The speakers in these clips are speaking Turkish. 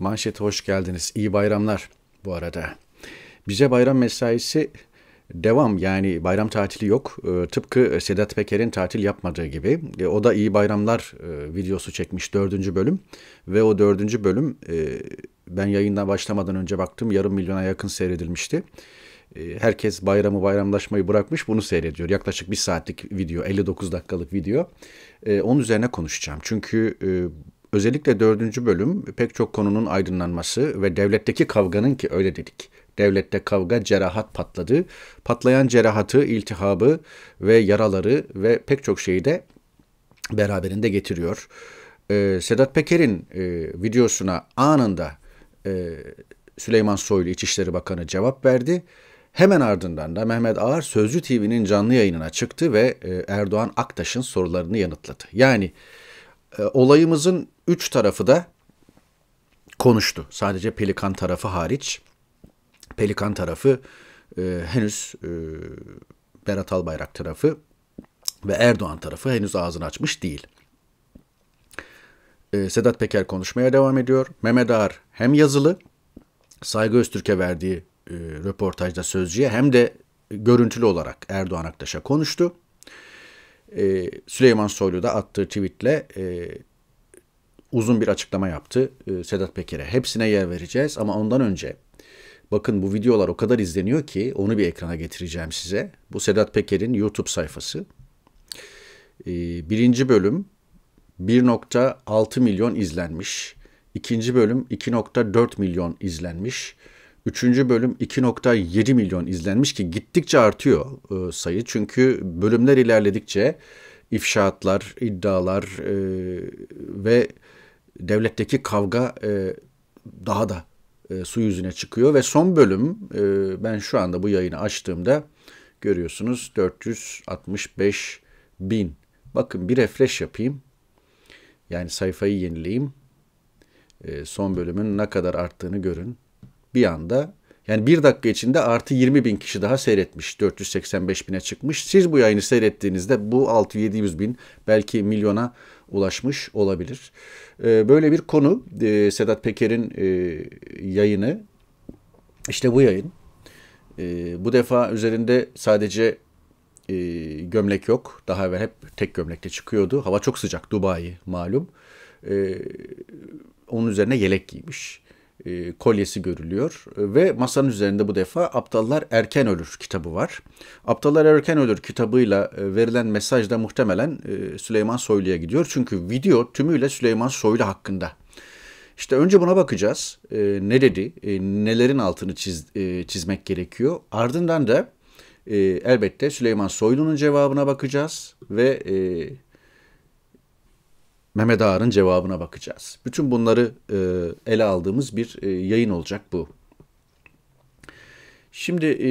Manşete hoş geldiniz. İyi bayramlar bu arada. Bize bayram mesaisi devam yani bayram tatili yok. Ee, tıpkı Sedat Peker'in tatil yapmadığı gibi. E, o da iyi bayramlar e, videosu çekmiş dördüncü bölüm. Ve o dördüncü bölüm e, ben yayından başlamadan önce baktım yarım milyona yakın seyredilmişti. herkes bayramı bayramlaşmayı bırakmış bunu seyrediyor. Yaklaşık bir saatlik video 59 dakikalık video. E, onun üzerine konuşacağım. Çünkü... Özellikle dördüncü bölüm pek çok konunun aydınlanması ve devletteki kavganın ki öyle dedik. Devlette kavga cerahat patladı. Patlayan cerahatı, iltihabı ve yaraları ve pek çok şeyi de beraberinde getiriyor. Ee, Sedat Peker'in e, videosuna anında e, Süleyman Soylu İçişleri Bakanı cevap verdi. Hemen ardından da Mehmet Ağar Sözcü TV'nin canlı yayınına çıktı ve e, Erdoğan Aktaş'ın sorularını yanıtladı. Yani ee, olayımızın üç tarafı da konuştu. Sadece pelikan tarafı hariç. Pelikan tarafı e, henüz e, Berat Albayrak tarafı ve Erdoğan tarafı henüz ağzını açmış değil. E, Sedat Peker konuşmaya devam ediyor. Mehmet Ağar hem yazılı Saygı Öztürk'e verdiği e, röportajda sözcüye hem de görüntülü olarak Erdoğan Aktaş'a konuştu e, Süleyman Soylu da attığı tweetle e, uzun bir açıklama yaptı e, Sedat Peker'e. Hepsine yer vereceğiz ama ondan önce bakın bu videolar o kadar izleniyor ki onu bir ekrana getireceğim size. Bu Sedat Peker'in YouTube sayfası. E, birinci bölüm 1.6 milyon izlenmiş. İkinci bölüm 2.4 milyon izlenmiş. Üçüncü bölüm 2.7 milyon izlenmiş ki gittikçe artıyor e, sayı. Çünkü bölümler ilerledikçe ifşaatlar, iddialar e, ve devletteki kavga e, daha da e, su yüzüne çıkıyor. Ve son bölüm e, ben şu anda bu yayını açtığımda görüyorsunuz 465 bin. Bakın bir refresh yapayım. Yani sayfayı yenileyim. E, son bölümün ne kadar arttığını görün bir anda yani bir dakika içinde artı 20 bin kişi daha seyretmiş. 485 bine çıkmış. Siz bu yayını seyrettiğinizde bu 6-700 bin belki milyona ulaşmış olabilir. Ee, böyle bir konu ee, Sedat Peker'in e, yayını işte bu yayın. Ee, bu defa üzerinde sadece e, gömlek yok. Daha evvel hep tek gömlekte çıkıyordu. Hava çok sıcak Dubai malum. Ee, onun üzerine yelek giymiş e, kolyesi görülüyor e, ve masanın üzerinde bu defa Aptallar Erken Ölür kitabı var. Aptallar Erken Ölür kitabıyla e, verilen mesaj da muhtemelen e, Süleyman Soylu'ya gidiyor. Çünkü video tümüyle Süleyman Soylu hakkında. İşte önce buna bakacağız. E, ne dedi? E, nelerin altını çiz, e, çizmek gerekiyor? Ardından da e, elbette Süleyman Soylu'nun cevabına bakacağız ve e, Mehmet Ağar'ın cevabına bakacağız. Bütün bunları e, ele aldığımız bir e, yayın olacak bu. Şimdi e,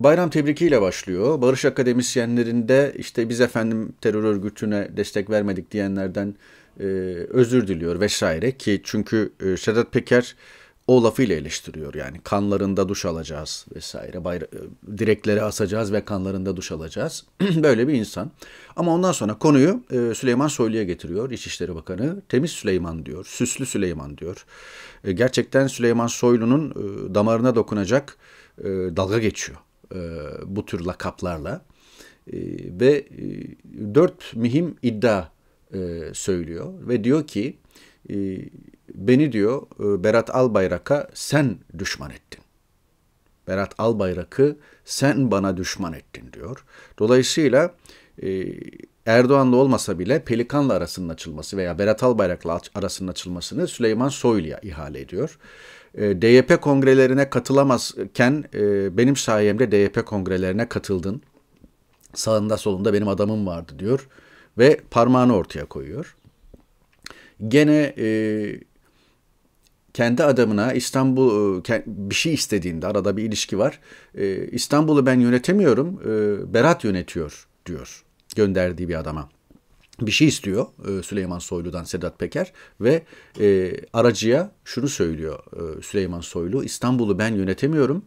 bayram tebrikiyle başlıyor. Barış akademisyenlerinde işte biz efendim terör örgütüne destek vermedik diyenlerden e, özür diliyor vesaire ki çünkü e, Sedat Peker o lafıyla eleştiriyor yani kanlarında duş alacağız vesaire bayra- e, direkleri asacağız ve kanlarında duş alacağız böyle bir insan ama ondan sonra konuyu e, Süleyman Soylu'ya getiriyor İçişleri Bakanı temiz Süleyman diyor süslü Süleyman diyor e, gerçekten Süleyman Soylu'nun e, damarına dokunacak e, dalga geçiyor e, bu tür lakaplarla e, ve e, dört mühim iddia e, söylüyor ve diyor ki e, beni diyor e, Berat Albayrak'a sen düşman ettin. Berat Albayrak'ı sen bana düşman ettin diyor. Dolayısıyla e, Erdoğan'la olmasa bile Pelikan'la arasının açılması veya Berat Albayrak'la arasının açılmasını Süleyman Soylu'ya ihale ediyor. E, DYP kongrelerine katılamazken benim sayemde DYP kongrelerine katıldın. Sağında solunda benim adamım vardı diyor ve parmağını ortaya koyuyor. Gene e, kendi adamına İstanbul e, bir şey istediğinde arada bir ilişki var. E, İstanbul'u ben yönetemiyorum. E, Berat yönetiyor diyor gönderdiği bir adama. Bir şey istiyor Süleyman Soylu'dan Sedat Peker ve aracıya şunu söylüyor Süleyman Soylu. İstanbul'u ben yönetemiyorum.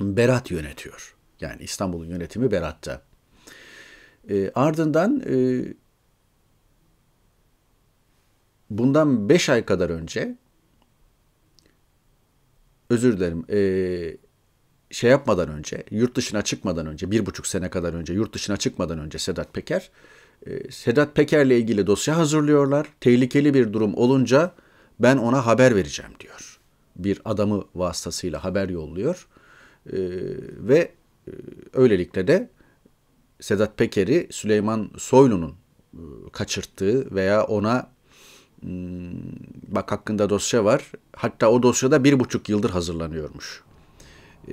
Berat yönetiyor. Yani İstanbul'un yönetimi Berat'ta. ardından bundan 5 ay kadar önce özür dilerim e, şey yapmadan önce yurt dışına çıkmadan önce bir buçuk sene kadar önce yurt dışına çıkmadan önce Sedat Peker e, Sedat Peker'le ilgili dosya hazırlıyorlar. Tehlikeli bir durum olunca ben ona haber vereceğim diyor. Bir adamı vasıtasıyla haber yolluyor e, ve e, öylelikle de Sedat Peker'i Süleyman Soylu'nun kaçırttığı veya ona Hmm, bak hakkında dosya var. Hatta o dosyada bir buçuk yıldır hazırlanıyormuş. Ee,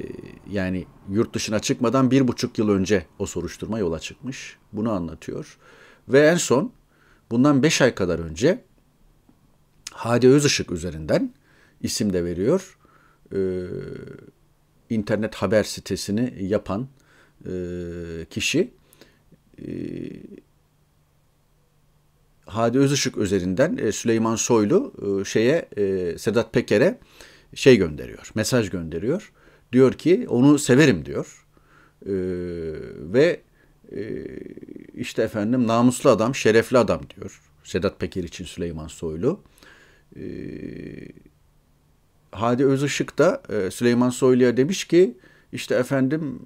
yani yurt dışına çıkmadan bir buçuk yıl önce o soruşturma yola çıkmış. Bunu anlatıyor. Ve en son bundan beş ay kadar önce Hadi Özışık üzerinden isim de veriyor. Ee, internet haber sitesini yapan e, kişi e, Hadi Özışık üzerinden e, Süleyman Soylu e, şeye e, Sedat Peker'e şey gönderiyor, mesaj gönderiyor. Diyor ki onu severim diyor. ve işte efendim namuslu adam, şerefli adam diyor. Sedat Peker için Süleyman Soylu. Hadi Özışık da e, Süleyman Soylu'ya demiş ki işte efendim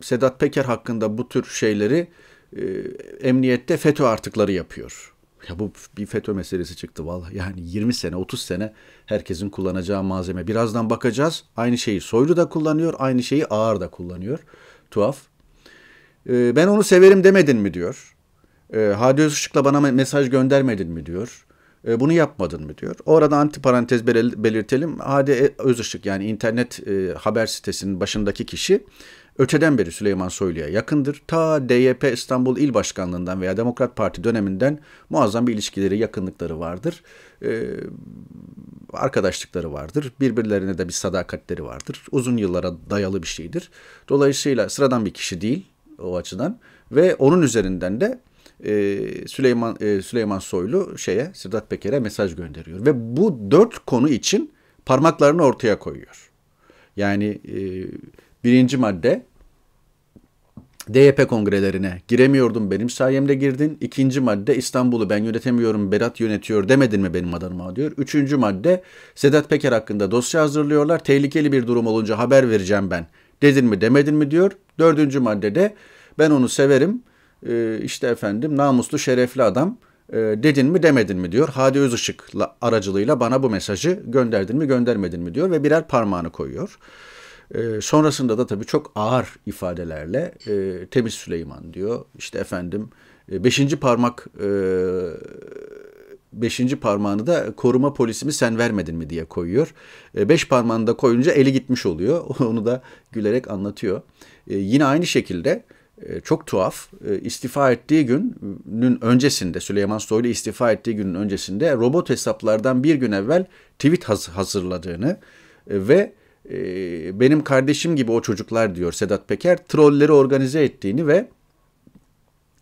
Sedat Peker hakkında bu tür şeyleri e, emniyette FETÖ artıkları yapıyor. Ya bu bir FETÖ meselesi çıktı vallahi. Yani 20 sene, 30 sene herkesin kullanacağı malzeme. Birazdan bakacağız. Aynı şeyi Soylu da kullanıyor, aynı şeyi Ağar da kullanıyor. Tuhaf. E, ben onu severim demedin mi diyor. E, Hadi Özışık'la bana mesaj göndermedin mi diyor. E, bunu yapmadın mı diyor. Orada antiparantez parantez belirtelim. Hadi e, Özışık yani internet e, haber sitesinin başındaki kişi öteden beri Süleyman Soylu'ya yakındır. Ta DYP İstanbul İl Başkanlığından veya Demokrat Parti döneminden muazzam bir ilişkileri, yakınlıkları vardır. Ee, arkadaşlıkları vardır. Birbirlerine de bir sadakatleri vardır. Uzun yıllara dayalı bir şeydir. Dolayısıyla sıradan bir kişi değil o açıdan ve onun üzerinden de e, Süleyman e, Süleyman Soylu şeye Sedat Peker'e mesaj gönderiyor ve bu dört konu için parmaklarını ortaya koyuyor. Yani e, Birinci madde DYP kongrelerine giremiyordum benim sayemde girdin. İkinci madde İstanbul'u ben yönetemiyorum Berat yönetiyor demedin mi benim adıma diyor. Üçüncü madde Sedat Peker hakkında dosya hazırlıyorlar. Tehlikeli bir durum olunca haber vereceğim ben. Dedin mi demedin mi diyor. Dördüncü maddede ben onu severim. Ee, işte efendim namuslu şerefli adam e, dedin mi demedin mi diyor. Hadi Özışık aracılığıyla bana bu mesajı gönderdin mi göndermedin mi diyor ve birer parmağını koyuyor. E, sonrasında da tabii çok ağır ifadelerle e, Temiz Süleyman diyor. İşte efendim e, beşinci parmak e, beşinci parmağını da koruma polisimi sen vermedin mi diye koyuyor. E, beş parmağını da koyunca eli gitmiş oluyor. Onu da gülerek anlatıyor. E, yine aynı şekilde e, çok tuhaf. E, istifa ettiği günün öncesinde Süleyman Soylu istifa ettiği günün öncesinde robot hesaplardan bir gün evvel tweet hazırladığını e, ve e, benim kardeşim gibi o çocuklar diyor Sedat Peker trolleri organize ettiğini ve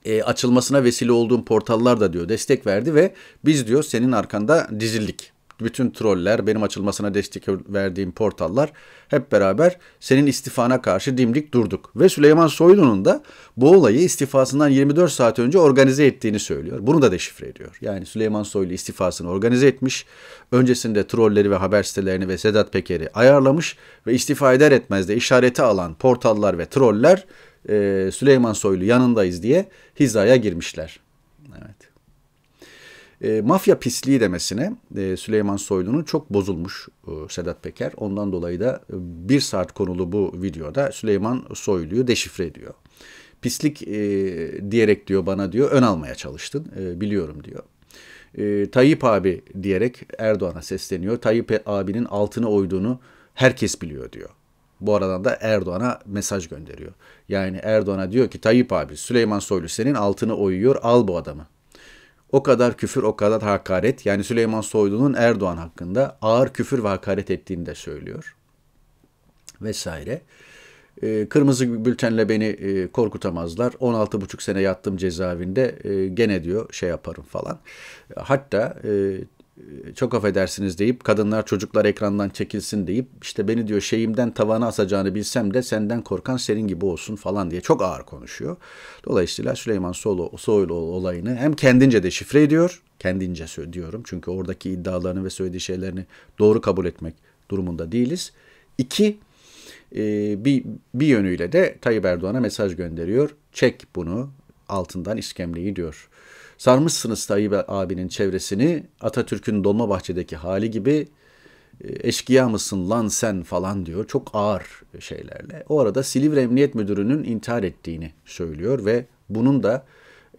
e, açılmasına vesile olduğum portallar da diyor destek verdi ve biz diyor senin arkanda dizildik bütün troller, benim açılmasına destek verdiğim portallar hep beraber senin istifana karşı dimdik durduk. Ve Süleyman Soylu'nun da bu olayı istifasından 24 saat önce organize ettiğini söylüyor. Bunu da deşifre ediyor. Yani Süleyman Soylu istifasını organize etmiş. Öncesinde trolleri ve haber sitelerini ve Sedat Peker'i ayarlamış ve istifa eder etmez de işareti alan portallar ve troller Süleyman Soylu yanındayız diye hizaya girmişler. E, mafya pisliği demesine e, Süleyman Soylu'nun çok bozulmuş e, Sedat Peker. Ondan dolayı da e, bir saat konulu bu videoda Süleyman Soylu'yu deşifre ediyor. Pislik e, diyerek diyor bana diyor ön almaya çalıştın e, biliyorum diyor e, Tayyip abi diyerek Erdoğan'a sesleniyor. Tayyip abinin altını oyduğunu herkes biliyor diyor. Bu aradan da Erdoğan'a mesaj gönderiyor. Yani Erdoğan'a diyor ki Tayyip abi Süleyman Soylu senin altını oyuyor al bu adamı o kadar küfür, o kadar hakaret. Yani Süleyman Soylu'nun Erdoğan hakkında ağır küfür ve hakaret ettiğini de söylüyor. Vesaire. E, kırmızı bültenle beni e, korkutamazlar. 16,5 sene yattım cezaevinde e, gene diyor şey yaparım falan. Hatta e, e, çok affedersiniz deyip kadınlar çocuklar ekrandan çekilsin deyip işte beni diyor şeyimden tavana asacağını bilsem de senden korkan senin gibi olsun falan diye çok ağır konuşuyor. Dolayısıyla Süleyman Solo, Soylu olayını hem kendince de şifre ediyor, kendince diyorum çünkü oradaki iddialarını ve söylediği şeylerini doğru kabul etmek durumunda değiliz. İki, e, bir, bir yönüyle de Tayyip Erdoğan'a mesaj gönderiyor. Çek bunu altından iskemleyi diyor. Sarmışsınız Tayyip abinin çevresini Atatürk'ün Dolmabahçe'deki hali gibi e, eşkıya mısın lan sen falan diyor. Çok ağır şeylerle. O arada Silivri Emniyet Müdürü'nün intihar ettiğini söylüyor ve bunun da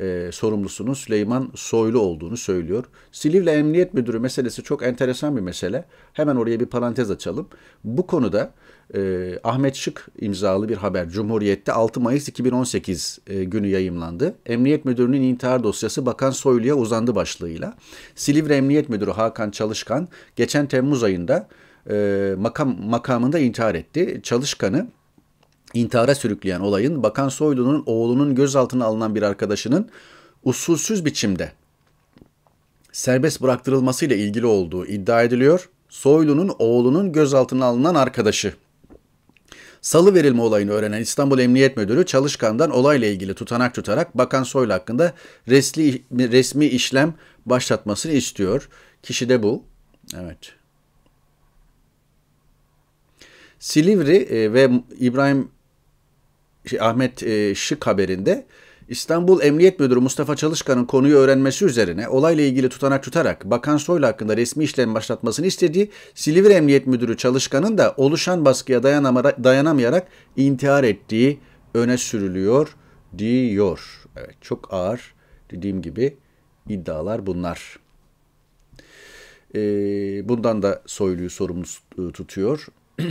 e, sorumlusunun Süleyman Soylu olduğunu söylüyor. Silivri Emniyet Müdürü meselesi çok enteresan bir mesele. Hemen oraya bir parantez açalım. Bu konuda e, Ahmet Şık imzalı bir haber. Cumhuriyet'te 6 Mayıs 2018 e, günü yayımlandı. Emniyet Müdürü'nün intihar dosyası Bakan Soylu'ya uzandı başlığıyla. Silivri Emniyet Müdürü Hakan Çalışkan geçen Temmuz ayında e, makam makamında intihar etti. Çalışkan'ı intihara sürükleyen olayın Bakan Soylu'nun oğlunun gözaltına alınan bir arkadaşının usulsüz biçimde serbest bıraktırılmasıyla ilgili olduğu iddia ediliyor. Soylu'nun oğlunun gözaltına alınan arkadaşı Salı verilme olayını öğrenen İstanbul Emniyet Müdürü Çalışkan'dan olayla ilgili tutanak tutarak Bakan Soylu hakkında resmi, resmi işlem başlatmasını istiyor. Kişi de bu. Evet. Silivri e, ve İbrahim şey, Ahmet e, Şık haberinde İstanbul Emniyet Müdürü Mustafa Çalışkan'ın konuyu öğrenmesi üzerine olayla ilgili tutanak tutarak Bakan Soylu hakkında resmi işlem başlatmasını istediği Silivri Emniyet Müdürü Çalışkan'ın da oluşan baskıya dayanamayarak intihar ettiği öne sürülüyor diyor. Evet çok ağır dediğim gibi iddialar bunlar. E, bundan da Soylu'yu sorumlu tutuyor.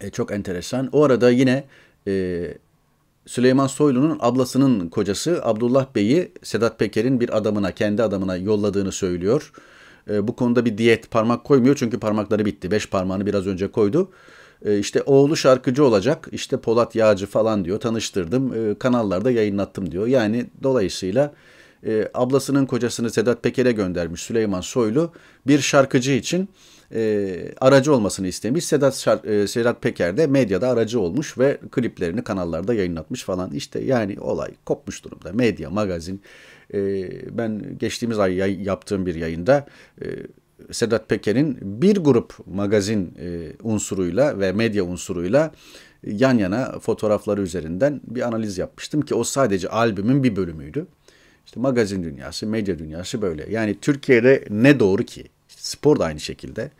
e, çok enteresan. O arada yine e, Süleyman Soylu'nun ablasının kocası Abdullah Bey'i Sedat Peker'in bir adamına, kendi adamına yolladığını söylüyor. E, bu konuda bir diyet parmak koymuyor çünkü parmakları bitti. Beş parmağını biraz önce koydu. E, işte oğlu şarkıcı olacak, işte Polat Yağcı falan diyor, tanıştırdım, e, kanallarda yayınlattım diyor. Yani dolayısıyla e, ablasının kocasını Sedat Peker'e göndermiş Süleyman Soylu bir şarkıcı için e, aracı olmasını istemiş. Sedat Şar, e, Sedat Peker de medyada aracı olmuş ve kliplerini kanallarda yayınlatmış falan. İşte yani olay kopmuş durumda. Medya, magazin. E, ben geçtiğimiz ay yay, yaptığım bir yayında e, Sedat Peker'in bir grup magazin e, unsuruyla ve medya unsuruyla yan yana fotoğrafları üzerinden bir analiz yapmıştım ki o sadece albümün bir bölümüydü. İşte magazin dünyası, medya dünyası böyle. Yani Türkiye'de ne doğru ki? Spor da aynı şekilde.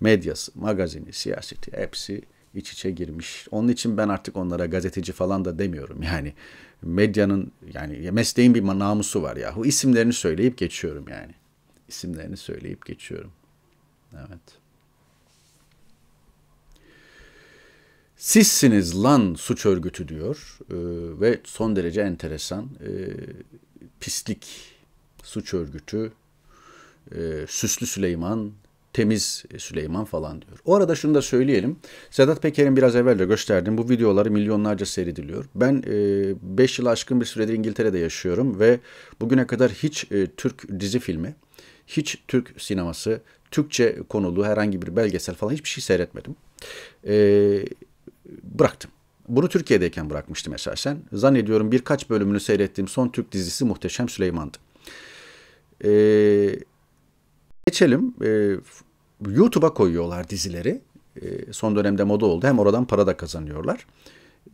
Medyası, magazini, siyaseti hepsi iç içe girmiş. Onun için ben artık onlara gazeteci falan da demiyorum. Yani medyanın yani mesleğin bir namusu var yahu. İsimlerini söyleyip geçiyorum yani. İsimlerini söyleyip geçiyorum. Evet. Sizsiniz lan suç örgütü diyor ee, ve son derece enteresan e, pislik suç örgütü e, Süslü Süleyman, Temiz Süleyman falan diyor. O arada şunu da söyleyelim. Sedat Peker'in biraz evvel de gösterdiğim bu videoları milyonlarca seyrediliyor. Ben 5 e, yılı aşkın bir süredir İngiltere'de yaşıyorum ve bugüne kadar hiç e, Türk dizi filmi, hiç Türk sineması, Türkçe konulu herhangi bir belgesel falan hiçbir şey seyretmedim. E, bıraktım. Bunu Türkiye'deyken bırakmıştım esasen. Zannediyorum birkaç bölümünü seyrettiğim son Türk dizisi Muhteşem Süleyman'dı. Eee Geçelim. E, YouTube'a koyuyorlar dizileri. E, son dönemde moda oldu. Hem oradan para da kazanıyorlar.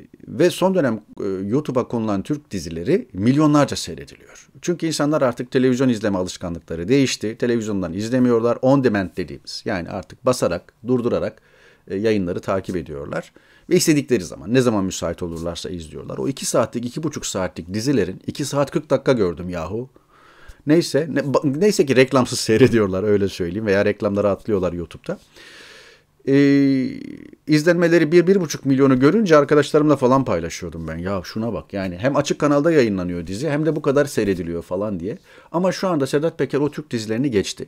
Ee, ve son dönem e, YouTube'a konulan Türk dizileri milyonlarca seyrediliyor. Çünkü insanlar artık televizyon izleme alışkanlıkları değişti. Televizyondan izlemiyorlar. On demand dediğimiz. Yani artık basarak, durdurarak e, yayınları takip ediyorlar. Ve istedikleri zaman, ne zaman müsait olurlarsa izliyorlar. O iki saatlik, iki buçuk saatlik dizilerin iki saat kırk dakika gördüm yahu Neyse ne, neyse ki reklamsız seyrediyorlar öyle söyleyeyim veya reklamlara atlıyorlar YouTube'da. Ee, izlenmeleri bir buçuk milyonu görünce arkadaşlarımla falan paylaşıyordum ben. Ya şuna bak yani hem açık kanalda yayınlanıyor dizi hem de bu kadar seyrediliyor falan diye. Ama şu anda Sedat Peker o Türk dizilerini geçti.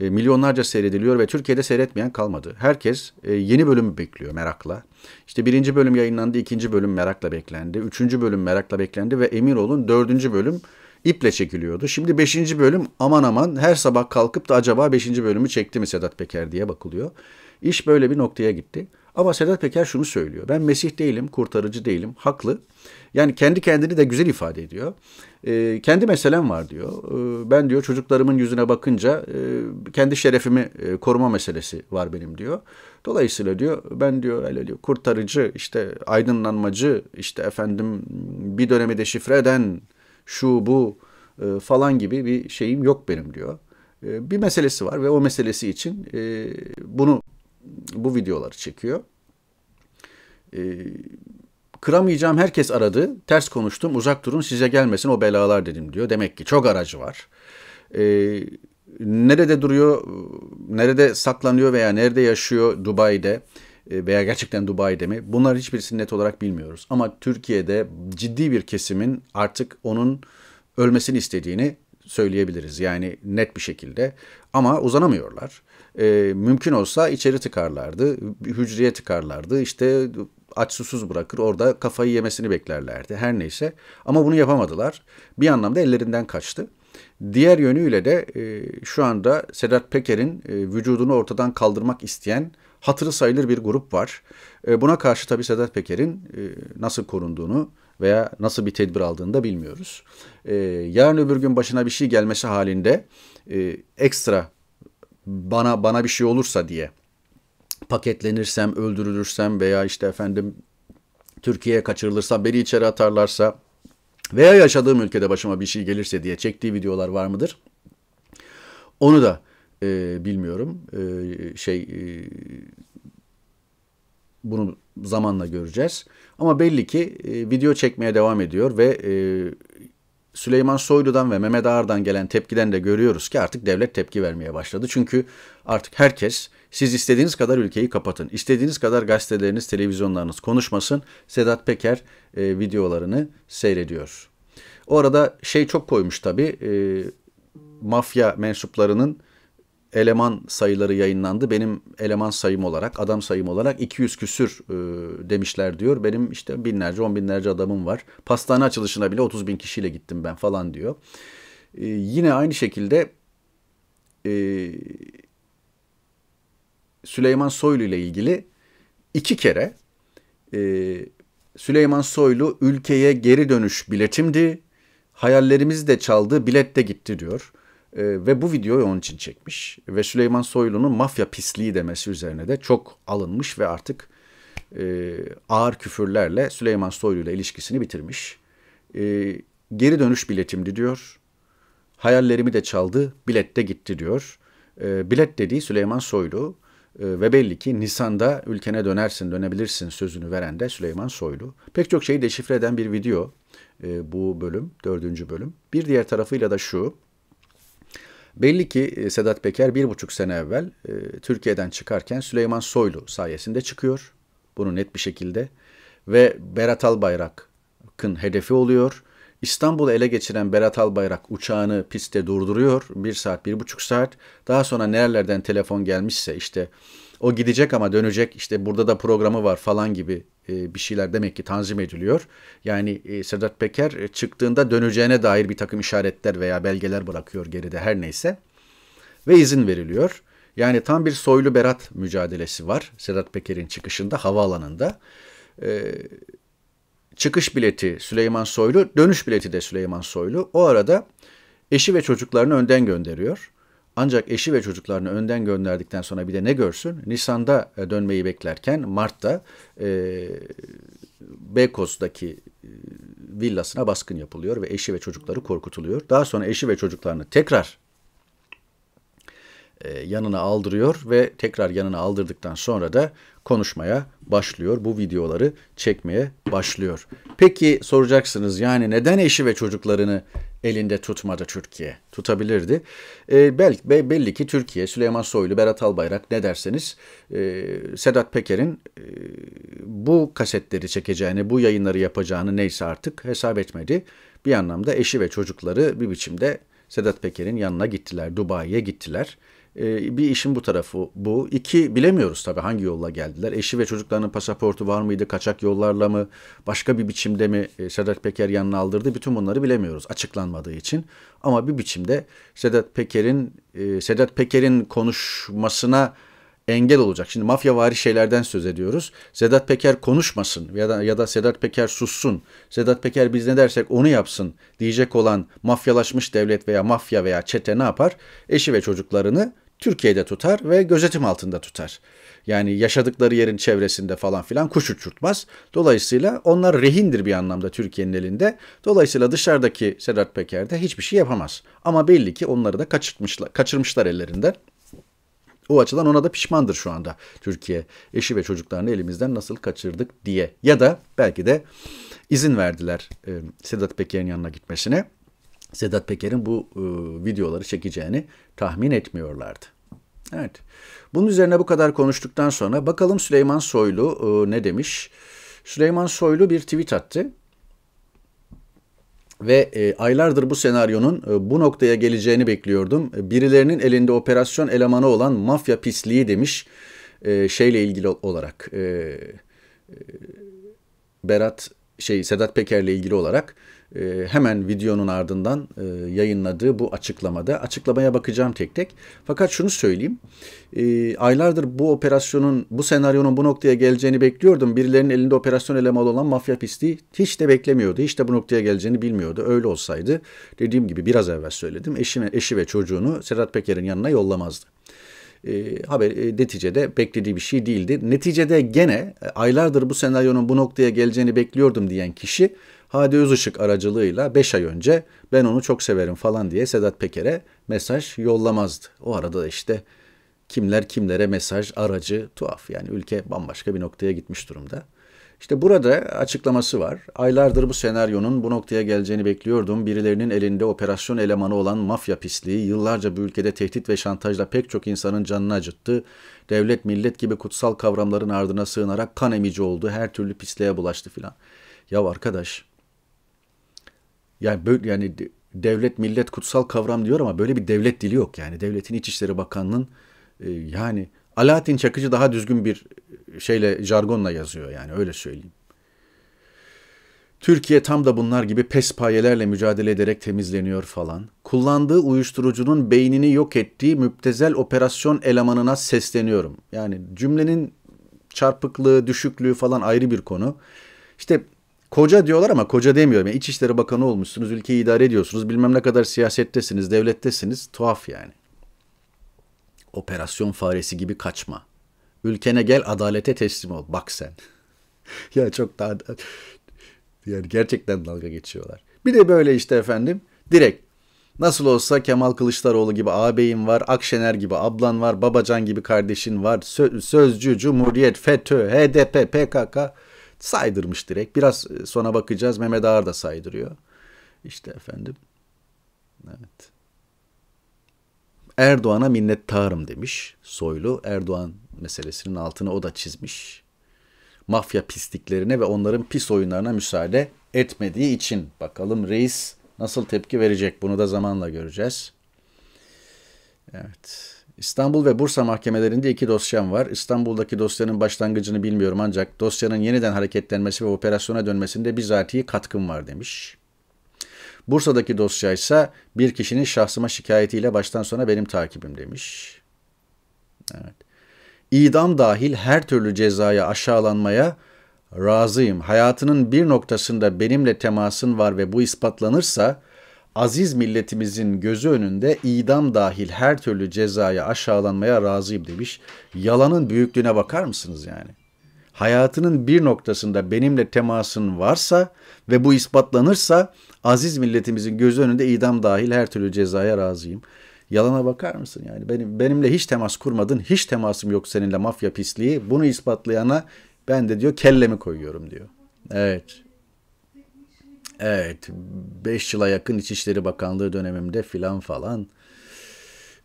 E, milyonlarca seyrediliyor ve Türkiye'de seyretmeyen kalmadı. Herkes e, yeni bölümü bekliyor merakla. İşte birinci bölüm yayınlandı, ikinci bölüm merakla beklendi, üçüncü bölüm merakla beklendi ve emin olun dördüncü bölüm iple çekiliyordu. Şimdi 5. bölüm aman aman her sabah kalkıp da acaba 5. bölümü çekti mi Sedat Peker diye bakılıyor. İş böyle bir noktaya gitti. Ama Sedat Peker şunu söylüyor. Ben Mesih değilim, kurtarıcı değilim. Haklı. Yani kendi kendini de güzel ifade ediyor. E, kendi meselem var diyor. E, ben diyor çocuklarımın yüzüne bakınca e, kendi şerefimi e, koruma meselesi var benim diyor. Dolayısıyla diyor ben diyor öyle diyor kurtarıcı, işte aydınlanmacı, işte efendim bir dönemi de şifre eden şu bu e, falan gibi bir şeyim yok benim diyor. E, bir meselesi var ve o meselesi için e, bunu bu videoları çekiyor. E, kıramayacağım herkes aradı. Ters konuştum uzak durun size gelmesin o belalar dedim diyor. Demek ki çok aracı var. Eee nerede duruyor, nerede saklanıyor veya nerede yaşıyor Dubai'de e, veya gerçekten Dubai'de mi? Bunlar hiçbirisini net olarak bilmiyoruz. Ama Türkiye'de ciddi bir kesimin artık onun ölmesini istediğini söyleyebiliriz. Yani net bir şekilde. Ama uzanamıyorlar. E, mümkün olsa içeri tıkarlardı, hücreye tıkarlardı. İşte aç susuz bırakır orada kafayı yemesini beklerlerdi her neyse. Ama bunu yapamadılar. Bir anlamda ellerinden kaçtı. Diğer yönüyle de e, şu anda Sedat Peker'in e, vücudunu ortadan kaldırmak isteyen hatırı sayılır bir grup var. E, buna karşı tabii Sedat Peker'in e, nasıl korunduğunu veya nasıl bir tedbir aldığını da bilmiyoruz. E, yarın öbür gün başına bir şey gelmesi halinde e, ekstra bana bana bir şey olursa diye paketlenirsem, öldürülürsem veya işte efendim Türkiye'ye kaçırılırsa, beni içeri atarlarsa veya yaşadığım ülkede başıma bir şey gelirse diye çektiği videolar var mıdır? Onu da e, bilmiyorum. E, şey e, bunu zamanla göreceğiz. Ama belli ki e, video çekmeye devam ediyor ve e, Süleyman Soylu'dan ve Mehmet Ağar'dan gelen tepkiden de görüyoruz ki artık devlet tepki vermeye başladı. Çünkü artık herkes siz istediğiniz kadar ülkeyi kapatın, istediğiniz kadar gazeteleriniz, televizyonlarınız konuşmasın. Sedat Peker e, videolarını seyrediyor. O arada şey çok koymuş tabii. E, mafya mensuplarının eleman sayıları yayınlandı. Benim eleman sayım olarak, adam sayım olarak 200 küsür e, demişler diyor. Benim işte binlerce, on binlerce adamım var. Pastane açılışına bile 30 bin kişiyle gittim ben falan diyor. E, yine aynı şekilde e, Süleyman Soylu ile ilgili iki kere e, Süleyman Soylu ülkeye geri dönüş biletimdi. Hayallerimiz de çaldı, bilet de gitti diyor. E, ve bu videoyu onun için çekmiş. Ve Süleyman Soylu'nun mafya pisliği demesi üzerine de çok alınmış ve artık e, ağır küfürlerle Süleyman Soylu ile ilişkisini bitirmiş. E, geri dönüş biletimdi diyor. Hayallerimi de çaldı, bilette gitti diyor. E, bilet dediği Süleyman Soylu e, ve belli ki Nisan'da ülkene dönersin, dönebilirsin sözünü veren de Süleyman Soylu. Pek çok şeyi deşifre eden bir video e, bu bölüm, dördüncü bölüm. Bir diğer tarafıyla da şu, Belli ki e, Sedat Peker bir buçuk sene evvel e, Türkiye'den çıkarken Süleyman Soylu sayesinde çıkıyor. Bunu net bir şekilde. Ve Berat Albayrak'ın hedefi oluyor. İstanbul'u ele geçiren Berat Albayrak uçağını pistte durduruyor. Bir saat, bir buçuk saat. Daha sonra nerelerden telefon gelmişse işte o gidecek ama dönecek işte burada da programı var falan gibi e, bir şeyler demek ki tanzim ediliyor. Yani e, Sedat Peker e, çıktığında döneceğine dair bir takım işaretler veya belgeler bırakıyor geride her neyse. Ve izin veriliyor. Yani tam bir soylu berat mücadelesi var Sedat Peker'in çıkışında havaalanında. çıkış bileti Süleyman Soylu, dönüş bileti de Süleyman Soylu. O arada eşi ve çocuklarını önden gönderiyor. Ancak eşi ve çocuklarını önden gönderdikten sonra bir de ne görsün? Nisan'da e, dönmeyi beklerken Mart'ta e, Beykoz'daki e, villasına baskın yapılıyor ve eşi ve çocukları korkutuluyor. Daha sonra eşi ve çocuklarını tekrar e, yanına aldırıyor ve tekrar yanına aldırdıktan sonra da konuşmaya başlıyor. Bu videoları çekmeye başlıyor. Peki soracaksınız yani neden eşi ve çocuklarını elinde tutmadı Türkiye? Tutabilirdi. E, ee, belki belli ki Türkiye, Süleyman Soylu, Berat Albayrak ne derseniz e, Sedat Peker'in e, bu kasetleri çekeceğini, bu yayınları yapacağını neyse artık hesap etmedi. Bir anlamda eşi ve çocukları bir biçimde Sedat Peker'in yanına gittiler, Dubai'ye gittiler ee, bir işin bu tarafı bu. İki bilemiyoruz tabii hangi yolla geldiler. Eşi ve çocuklarının pasaportu var mıydı? Kaçak yollarla mı? Başka bir biçimde mi e, Sedat Peker yanına aldırdı? Bütün bunları bilemiyoruz açıklanmadığı için. Ama bir biçimde Sedat Peker'in e, Sedat Peker'in konuşmasına engel olacak. Şimdi mafya vari şeylerden söz ediyoruz. Sedat Peker konuşmasın ya da, ya da Sedat Peker sussun. Sedat Peker biz ne dersek onu yapsın diyecek olan mafyalaşmış devlet veya mafya veya çete ne yapar? Eşi ve çocuklarını Türkiye'de tutar ve gözetim altında tutar. Yani yaşadıkları yerin çevresinde falan filan kuş uçurtmaz. Dolayısıyla onlar rehindir bir anlamda Türkiye'nin elinde. Dolayısıyla dışarıdaki Sedat Peker de hiçbir şey yapamaz. Ama belli ki onları da kaçırmışlar, kaçırmışlar ellerinden. O açıdan ona da pişmandır şu anda Türkiye. Eşi ve çocuklarını elimizden nasıl kaçırdık diye. Ya da belki de izin verdiler Sedat Peker'in yanına gitmesine. Sedat Peker'in bu e, videoları çekeceğini tahmin etmiyorlardı. Evet. Bunun üzerine bu kadar konuştuktan sonra bakalım Süleyman Soylu e, ne demiş? Süleyman Soylu bir tweet attı. Ve e, aylardır bu senaryonun e, bu noktaya geleceğini bekliyordum. Birilerinin elinde operasyon elemanı olan mafya pisliği demiş e, şeyle ilgili olarak. E, e, Berat şey Sedat Peker'le ilgili olarak e, hemen videonun ardından e, yayınladığı bu açıklamada. Açıklamaya bakacağım tek tek. Fakat şunu söyleyeyim. E, aylardır bu operasyonun, bu senaryonun bu noktaya geleceğini bekliyordum. Birilerinin elinde operasyon elemanı olan mafya pisti hiç de beklemiyordu. Hiç de bu noktaya geleceğini bilmiyordu. Öyle olsaydı dediğim gibi biraz evvel söyledim. Eşi, eşi ve çocuğunu Sedat Peker'in yanına yollamazdı e, haber e, neticede beklediği bir şey değildi. Neticede gene e, aylardır bu senaryonun bu noktaya geleceğini bekliyordum diyen kişi Hadi Özışık aracılığıyla 5 ay önce ben onu çok severim falan diye Sedat Peker'e mesaj yollamazdı. O arada işte kimler kimlere mesaj aracı tuhaf yani ülke bambaşka bir noktaya gitmiş durumda. İşte burada açıklaması var. Aylardır bu senaryonun bu noktaya geleceğini bekliyordum. Birilerinin elinde operasyon elemanı olan mafya pisliği yıllarca bu ülkede tehdit ve şantajla pek çok insanın canını acıttı. Devlet millet gibi kutsal kavramların ardına sığınarak kan emici oldu. Her türlü pisliğe bulaştı filan. Ya arkadaş yani böyle yani devlet millet kutsal kavram diyor ama böyle bir devlet dili yok yani. Devletin İçişleri Bakanlığı'nın e, yani Alaaddin Çakıcı daha düzgün bir e, şeyle jargonla yazıyor yani öyle söyleyeyim. Türkiye tam da bunlar gibi pespayelerle mücadele ederek temizleniyor falan. Kullandığı uyuşturucunun beynini yok ettiği müptezel operasyon elemanına sesleniyorum. Yani cümlenin çarpıklığı, düşüklüğü falan ayrı bir konu. İşte Koca diyorlar ama koca demiyorum. Yani İçişleri Bakanı olmuşsunuz, ülkeyi idare ediyorsunuz. Bilmem ne kadar siyasettesiniz, devlettesiniz. Tuhaf yani. Operasyon faresi gibi kaçma. Ülkene gel adalete teslim ol. Bak sen. ya çok daha yani gerçekten dalga geçiyorlar. Bir de böyle işte efendim direkt nasıl olsa Kemal Kılıçdaroğlu gibi ağabeyin var, Akşener gibi ablan var, Babacan gibi kardeşin var, Sö- Sözcü, Cumhuriyet, FETÖ, HDP, PKK Saydırmış direkt. Biraz e, sona bakacağız. Mehmet Ağar da saydırıyor. İşte efendim. Evet. Erdoğan'a minnettarım demiş Soylu. Erdoğan meselesinin altını o da çizmiş. Mafya pisliklerine ve onların pis oyunlarına müsaade etmediği için. Bakalım reis nasıl tepki verecek bunu da zamanla göreceğiz. Evet. İstanbul ve Bursa mahkemelerinde iki dosyam var. İstanbul'daki dosyanın başlangıcını bilmiyorum ancak dosyanın yeniden hareketlenmesi ve operasyona dönmesinde bizatihi katkım var demiş. Bursa'daki dosya ise bir kişinin şahsıma şikayetiyle baştan sona benim takibim demiş. Evet. İdam dahil her türlü cezaya aşağılanmaya razıyım. Hayatının bir noktasında benimle temasın var ve bu ispatlanırsa aziz milletimizin gözü önünde idam dahil her türlü cezaya aşağılanmaya razıyım demiş. Yalanın büyüklüğüne bakar mısınız yani? Hayatının bir noktasında benimle temasın varsa ve bu ispatlanırsa aziz milletimizin gözü önünde idam dahil her türlü cezaya razıyım. Yalana bakar mısın yani? Benim, benimle hiç temas kurmadın, hiç temasım yok seninle mafya pisliği. Bunu ispatlayana ben de diyor kellemi koyuyorum diyor. Evet. Evet, 5 yıla yakın İçişleri Bakanlığı dönemimde filan falan.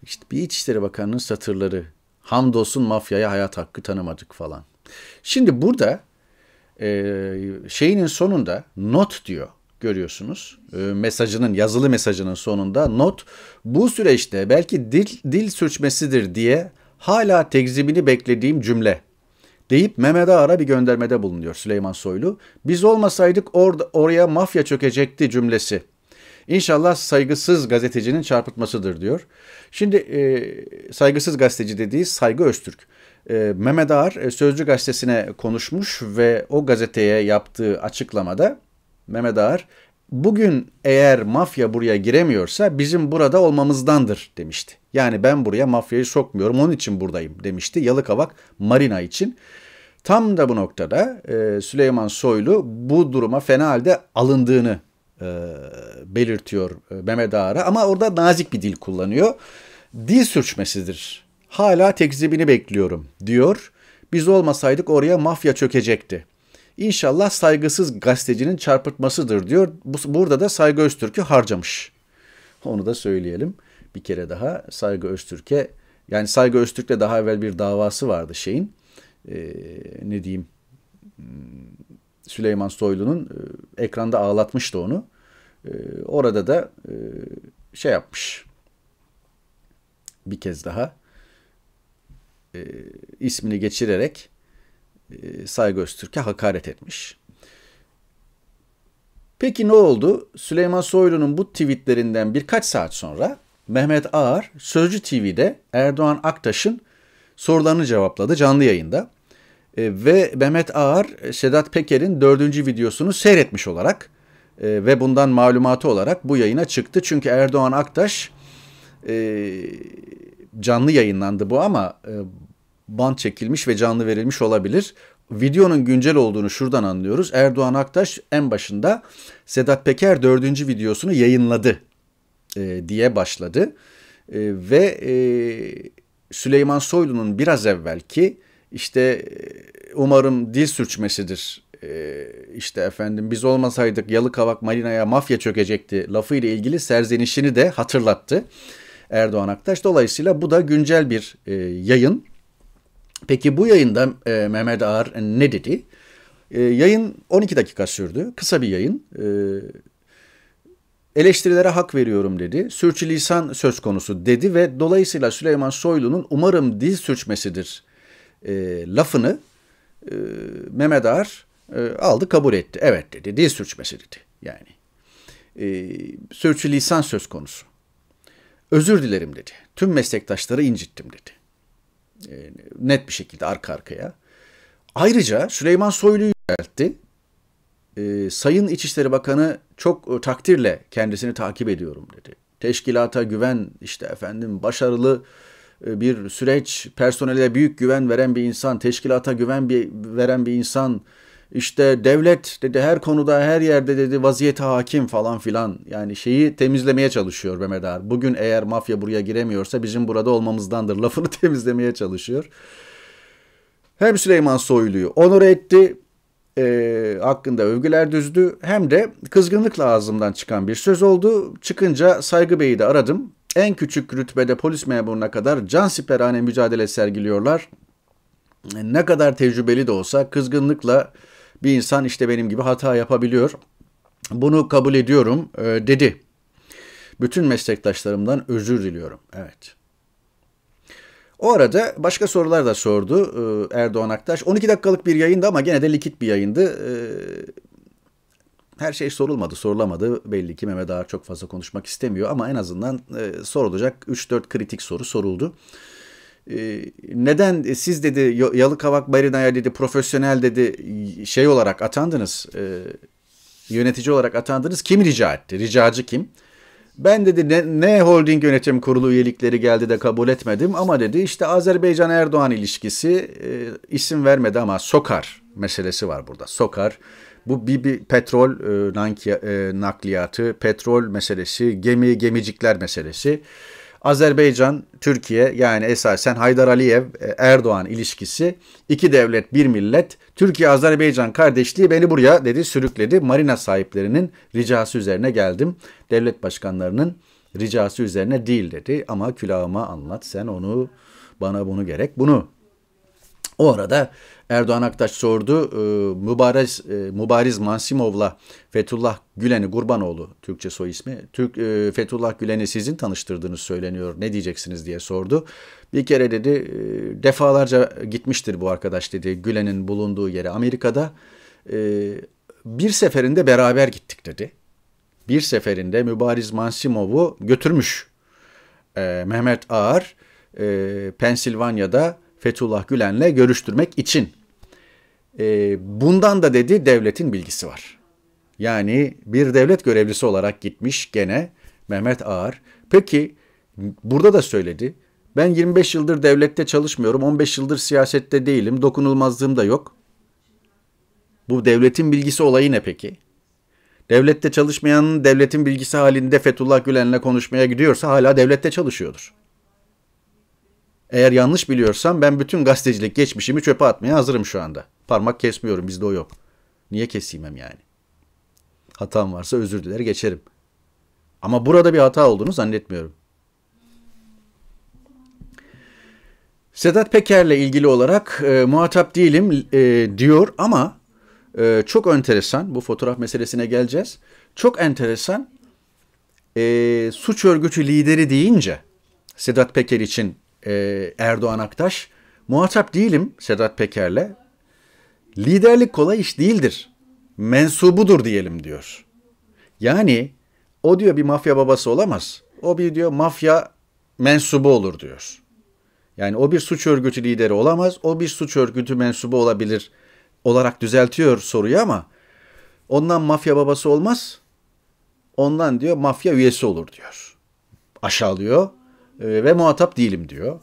İşte bir İçişleri Bakanı'nın satırları. Hamdolsun mafyaya hayat hakkı tanımadık falan. Şimdi burada e, şeyinin sonunda not diyor görüyorsunuz. E, mesajının yazılı mesajının sonunda not bu süreçte belki dil dil sürçmesidir diye hala tekzibini beklediğim cümle deyip Mehmet Ağar'a bir göndermede bulunuyor Süleyman Soylu. Biz olmasaydık or- oraya mafya çökecekti cümlesi. İnşallah saygısız gazetecinin çarpıtmasıdır diyor. Şimdi e, saygısız gazeteci dediği Saygı Öztürk. E, Mehmet Ağar e, Sözcü Gazetesi'ne konuşmuş ve o gazeteye yaptığı açıklamada Mehmet Ağar bugün eğer mafya buraya giremiyorsa bizim burada olmamızdandır demişti. Yani ben buraya mafyayı sokmuyorum onun için buradayım demişti Yalıkavak Marina için. Tam da bu noktada e, Süleyman Soylu bu duruma fena halde alındığını e, belirtiyor e, Mehmet Ağar'a ama orada nazik bir dil kullanıyor. Dil sürçmesidir. Hala tekzibini bekliyorum diyor. Biz olmasaydık oraya mafya çökecekti. İnşallah saygısız gazetecinin çarpıtmasıdır diyor. Burada da Saygı Öztürk'ü harcamış. Onu da söyleyelim bir kere daha Saygı Öztürk'e yani Saygı Öztürk'le daha evvel bir davası vardı şeyin e, ne diyeyim hmm, Süleyman Soylu'nun e, ekranda ağlatmıştı onu. E, orada da e, şey yapmış bir kez daha e, ismini geçirerek e, Saygı Öztürk'e hakaret etmiş. Peki ne oldu? Süleyman Soylu'nun bu tweetlerinden birkaç saat sonra Mehmet Ağar Sözcü TV'de Erdoğan Aktaş'ın sorularını cevapladı canlı yayında. E, ve Mehmet Ağar e, Sedat Peker'in dördüncü videosunu seyretmiş olarak e, ve bundan malumatı olarak bu yayına çıktı. Çünkü Erdoğan Aktaş e, canlı yayınlandı bu ama e, band çekilmiş ve canlı verilmiş olabilir. Videonun güncel olduğunu şuradan anlıyoruz. Erdoğan Aktaş en başında Sedat Peker dördüncü videosunu yayınladı e, diye başladı. E, ve e, Süleyman Soylu'nun biraz evvelki işte e, umarım dil sürçmesidir e, işte efendim biz olmasaydık Yalıkavak Marina'ya mafya çökecekti lafı ile ilgili serzenişini de hatırlattı Erdoğan Aktaş. Dolayısıyla bu da güncel bir e, yayın. Peki bu yayında e, Mehmet Ağar ne dedi? E, yayın 12 dakika sürdü. Kısa bir yayın. E, eleştirilere hak veriyorum dedi. Sürçülisan söz konusu dedi ve dolayısıyla Süleyman Soylu'nun umarım dil sürçmesidir e, lafını e, Mehmet Ağar e, aldı kabul etti. Evet dedi dil sürçmesi dedi yani. E, sürçülisan söz konusu. Özür dilerim dedi. Tüm meslektaşları incittim dedi. E, net bir şekilde arka arkaya. Ayrıca Süleyman Soylu'yu yükseltti e, Sayın İçişleri Bakanı çok e, takdirle kendisini takip ediyorum dedi. Teşkilata güven işte efendim başarılı e, bir süreç, personele büyük güven veren bir insan, teşkilata güven bir, veren bir insan, işte devlet dedi her konuda her yerde dedi vaziyete hakim falan filan. Yani şeyi temizlemeye çalışıyor Mehmet Ağar. Bugün eğer mafya buraya giremiyorsa bizim burada olmamızdandır lafını temizlemeye çalışıyor. Hem Süleyman Soylu'yu onur etti e, hakkında övgüler düzdü hem de kızgınlıkla ağzımdan çıkan bir söz oldu. Çıkınca Saygı Bey'i de aradım. En küçük rütbede polis memuruna kadar can siperhane mücadele sergiliyorlar. Ne kadar tecrübeli de olsa kızgınlıkla bir insan işte benim gibi hata yapabiliyor. Bunu kabul ediyorum e, dedi. Bütün meslektaşlarımdan özür diliyorum. Evet. O arada başka sorular da sordu e, Erdoğan Aktaş. 12 dakikalık bir yayındı ama gene de likit bir yayındı. E, her şey sorulmadı, sorulamadı. Belli ki Mehmet Ağar çok fazla konuşmak istemiyor ama en azından e, sorulacak 3-4 kritik soru soruldu. Neden siz dedi Yalıkavak Barina'ya dedi profesyonel dedi şey olarak atandınız, yönetici olarak atandınız. Kim rica etti? Ricacı kim? Ben dedi ne, ne holding yönetim kurulu üyelikleri geldi de kabul etmedim ama dedi işte Azerbaycan Erdoğan ilişkisi e, isim vermedi ama Sokar meselesi var burada. Sokar bu bir, bir petrol e, nankya, e, nakliyatı, petrol meselesi, gemi gemicikler meselesi. Azerbaycan, Türkiye yani esasen Haydar Aliyev, e, Erdoğan ilişkisi iki devlet bir millet Türkiye-Azerbaycan kardeşliği beni buraya dedi sürükledi. Marina sahiplerinin ricası üzerine geldim. Devlet başkanlarının ricası üzerine değil dedi ama külahıma anlat sen onu bana bunu gerek bunu. O arada Erdoğan Aktaş sordu. Ee, e, Mübariz, Mübariz Mansimov'la Fethullah Gülen'i, Gurbanoğlu Türkçe soy ismi. Türk e, Fethullah Gülen'i sizin tanıştırdığınız söyleniyor. Ne diyeceksiniz diye sordu. Bir kere dedi e, defalarca gitmiştir bu arkadaş dedi. Gülen'in bulunduğu yere Amerika'da. E, bir seferinde beraber gittik dedi. Bir seferinde Mübariz Mansimov'u götürmüş Mehmet Ağar Pensilvanya'da Fethullah Gülen'le görüştürmek için. E, bundan da dedi devletin bilgisi var. Yani bir devlet görevlisi olarak gitmiş gene Mehmet Ağar. Peki burada da söyledi. Ben 25 yıldır devlette çalışmıyorum. 15 yıldır siyasette değilim. Dokunulmazlığım da yok. Bu devletin bilgisi olayı ne peki? Devlette çalışmayanın devletin bilgisi halinde Fethullah Gülen'le konuşmaya gidiyorsa hala devlette çalışıyordur. Eğer yanlış biliyorsam ben bütün gazetecilik geçmişimi çöpe atmaya hazırım şu anda. Parmak kesmiyorum bizde o yok. Niye keseyim hem yani? Hatam varsa özür diler geçerim. Ama burada bir hata olduğunu zannetmiyorum. Sedat Peker'le ilgili olarak e, muhatap değilim e, diyor ama e, çok enteresan bu fotoğraf meselesine geleceğiz. Çok enteresan e, suç örgütü lideri deyince Sedat Peker için e, Erdoğan Aktaş. Muhatap değilim Sedat Peker'le. Liderlik kolay iş değildir. Mensubudur diyelim diyor. Yani o diyor bir mafya babası olamaz. O bir diyor mafya mensubu olur diyor. Yani o bir suç örgütü lideri olamaz. O bir suç örgütü mensubu olabilir olarak düzeltiyor soruyu ama ondan mafya babası olmaz. Ondan diyor mafya üyesi olur diyor. Aşağılıyor ee, ve muhatap değilim diyor.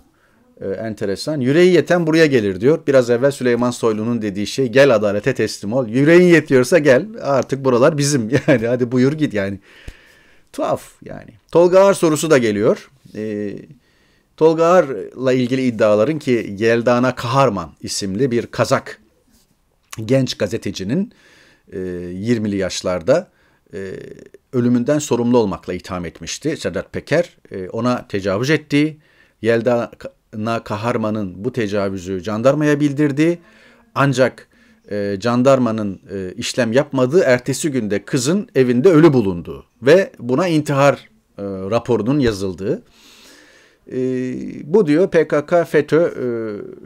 E, enteresan. Yüreği yeten buraya gelir diyor. Biraz evvel Süleyman Soylu'nun dediği şey gel adalete teslim ol. Yüreğin yetiyorsa gel artık buralar bizim yani hadi buyur git yani. Tuhaf yani. Tolga Ağar sorusu da geliyor. E, ee, Tolga Ağar'la ilgili iddiaların ki Yeldana Kaharman isimli bir Kazak genç gazetecinin e, 20'li yaşlarda e, ölümünden sorumlu olmakla itham etmişti Sedat Peker. E, ona tecavüz etti, Yelda Na Kaharman'ın bu tecavüzü jandarmaya bildirdi. Ancak e, jandarmanın e, işlem yapmadığı ertesi günde kızın evinde ölü bulundu ve buna intihar e, raporunun yazıldığı. E, bu diyor PKK FETÖ e,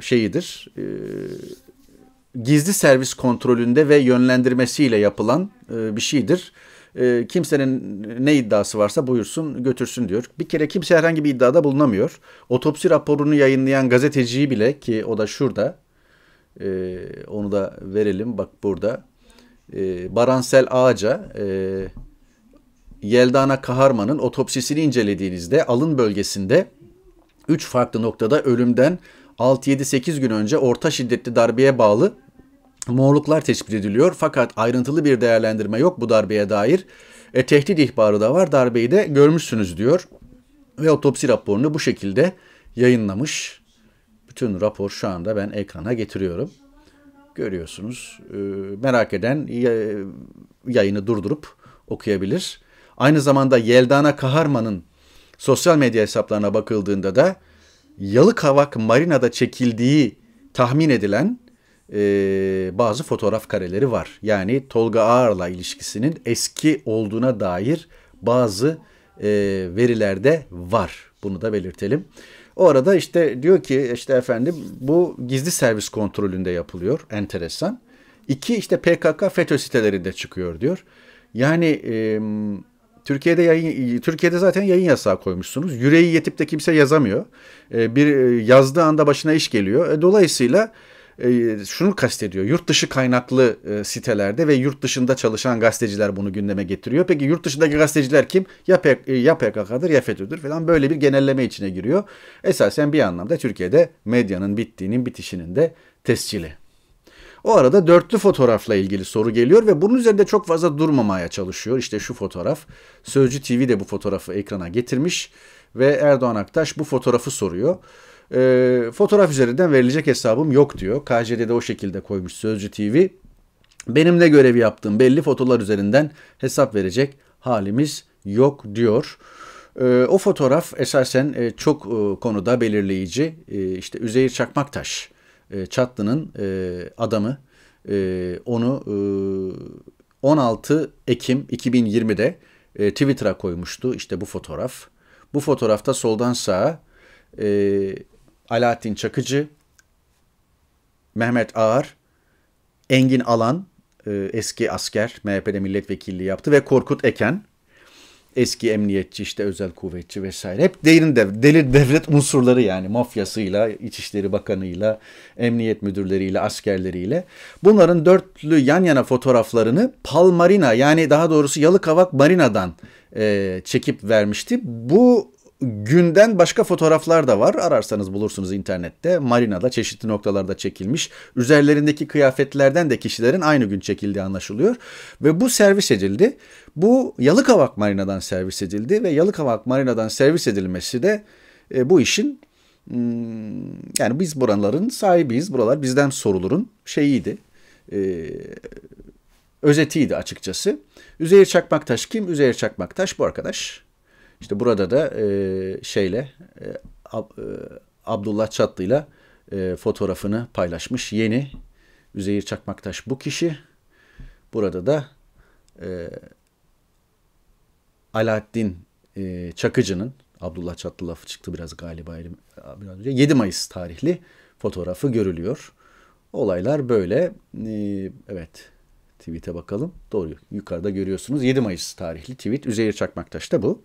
şeyidir. E, gizli servis kontrolünde ve yönlendirmesiyle yapılan e, bir şeydir e, kimsenin ne iddiası varsa buyursun götürsün diyor. Bir kere kimse herhangi bir iddiada bulunamıyor. Otopsi raporunu yayınlayan gazeteciyi bile ki o da şurada e, onu da verelim bak burada e, Baransel Ağaca e, Yeldana Kaharman'ın otopsisini incelediğinizde alın bölgesinde 3 farklı noktada ölümden 6-7-8 gün önce orta şiddetli darbeye bağlı morluklar tespit ediliyor fakat ayrıntılı bir değerlendirme yok bu darbeye dair. E, tehdit ihbarı da var darbeyi de görmüşsünüz diyor ve otopsi raporunu bu şekilde yayınlamış. Bütün rapor şu anda ben ekrana getiriyorum. Görüyorsunuz e, merak eden yayını durdurup okuyabilir. Aynı zamanda Yeldana Kaharman'ın sosyal medya hesaplarına bakıldığında da Yalıkavak Marina'da çekildiği tahmin edilen ee, bazı fotoğraf kareleri var. Yani Tolga Ağar'la ilişkisinin eski olduğuna dair bazı e, verilerde var. Bunu da belirtelim. O arada işte diyor ki işte efendim bu gizli servis kontrolünde yapılıyor. Enteresan. İki işte PKK FETÖ sitelerinde çıkıyor diyor. Yani e, Türkiye'de yayın Türkiye'de zaten yayın yasağı koymuşsunuz. Yüreği yetip de kimse yazamıyor. E, bir e, yazdığı anda başına iş geliyor. E, dolayısıyla e, şunu kastediyor. Yurt dışı kaynaklı e, sitelerde ve yurt dışında çalışan gazeteciler bunu gündeme getiriyor. Peki yurt dışındaki gazeteciler kim? Ya, P- e, ya PKK'dır ya FETÖ'dür falan böyle bir genelleme içine giriyor. Esasen bir anlamda Türkiye'de medyanın bittiğinin bitişinin de tescili. O arada dörtlü fotoğrafla ilgili soru geliyor ve bunun üzerinde çok fazla durmamaya çalışıyor. İşte şu fotoğraf. Sözcü TV de bu fotoğrafı ekrana getirmiş ve Erdoğan Aktaş bu fotoğrafı soruyor. E, fotoğraf üzerinden verilecek hesabım yok diyor. KJD'de o şekilde koymuş Sözcü TV. Benim ne görevi yaptığım belli fotolar üzerinden hesap verecek halimiz yok diyor. E, o fotoğraf esasen e, çok e, konuda belirleyici. E, işte Üzeyir Çakmaktaş, e, Çatlı'nın e, adamı. E, onu e, 16 Ekim 2020'de e, Twitter'a koymuştu işte bu fotoğraf. Bu fotoğrafta soldan sağa e, Alaaddin Çakıcı, Mehmet Ağar, Engin Alan, e, eski asker, MHP'de milletvekilliği yaptı ve Korkut Eken, eski emniyetçi işte özel kuvvetçi vesaire. Hep derin dev, delir devlet unsurları yani mafyasıyla, İçişleri Bakanı'yla, emniyet müdürleriyle, askerleriyle. Bunların dörtlü yan yana fotoğraflarını Palmarina yani daha doğrusu Yalıkavak Marina'dan e, çekip vermişti. Bu günden başka fotoğraflar da var. Ararsanız bulursunuz internette. Marina'da çeşitli noktalarda çekilmiş. Üzerlerindeki kıyafetlerden de kişilerin aynı gün çekildiği anlaşılıyor. Ve bu servis edildi. Bu Yalıkavak Marina'dan servis edildi ve Yalıkavak Marina'dan servis edilmesi de e, bu işin hmm, yani biz buraların sahibiyiz. Buralar bizden sorulurun şeyiydi. E, özetiydi açıkçası. Üzeyir Çakmaktaş kim? Üzeyir Çakmaktaş bu arkadaş. İşte burada da e, şeyle e, Ab, e, Abdullah Çatlı'yla e, fotoğrafını paylaşmış. Yeni Üzeyir Çakmaktaş bu kişi. Burada da e, Alaaddin e, Çakıcı'nın Abdullah Çatlı lafı çıktı biraz galiba biraz önce. 7 Mayıs tarihli fotoğrafı görülüyor. Olaylar böyle. E, evet. Tweet'e bakalım. Doğru. Yukarıda görüyorsunuz. 7 Mayıs tarihli tweet. Üzeyir Çakmaktaş da bu.